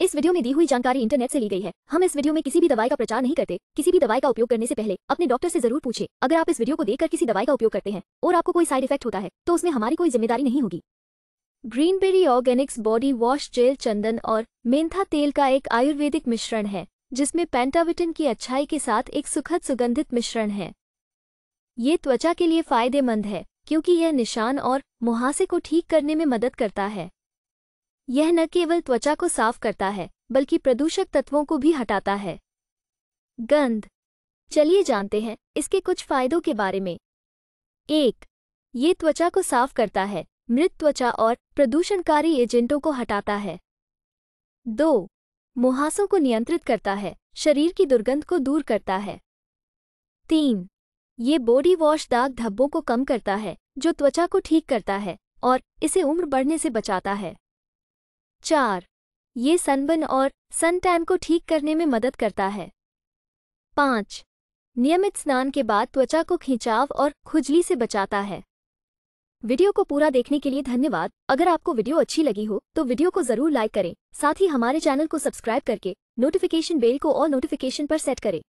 इस वीडियो में दी हुई जानकारी इंटरनेट से ली गई है हम इस वीडियो में किसी भी दवाई का प्रचार नहीं करते किसी भी दवाई का उपयोग करने से पहले अपने डॉक्टर से जरूर पूछे अगर आप इस वीडियो को देखकर किसी दवाई का उपयोग करते हैं और आपको कोई साइड इफेक्ट होता है तो उसमें हमारी कोई जिम्मेदारी नहीं होगी Greenberry organics body wash gel चंदन और मेंथा तेल का एक आयुर्वेदिक मिश्रण है जिसमें पेंटाविटिन की अच्छाई के साथ एक सुखद सुगंधित मिश्रण है ये त्वचा के लिए फायदेमंद है क्योंकि यह निशान और मुहासे को ठीक करने में मदद करता है यह न केवल त्वचा को साफ करता है बल्कि प्रदूषक तत्वों को भी हटाता है गंध चलिए जानते हैं इसके कुछ फायदों के बारे में एक ये त्वचा को साफ करता है मृत त्वचा और प्रदूषणकारी एजेंटों को हटाता है दो मुहासों को नियंत्रित करता है शरीर की दुर्गंध को दूर करता है तीन ये बॉडी वॉश दाग धब्बों को कम करता है जो त्वचा को ठीक करता है और इसे उम्र बढ़ने से बचाता है चार ये सनबन और सन टैन को ठीक करने में मदद करता है पाँच नियमित स्नान के बाद त्वचा को खिंचाव और खुजली से बचाता है वीडियो को पूरा देखने के लिए धन्यवाद अगर आपको वीडियो अच्छी लगी हो तो वीडियो को जरूर लाइक करें साथ ही हमारे चैनल को सब्सक्राइब करके नोटिफिकेशन बेल को और नोटिफिकेशन पर सेट करें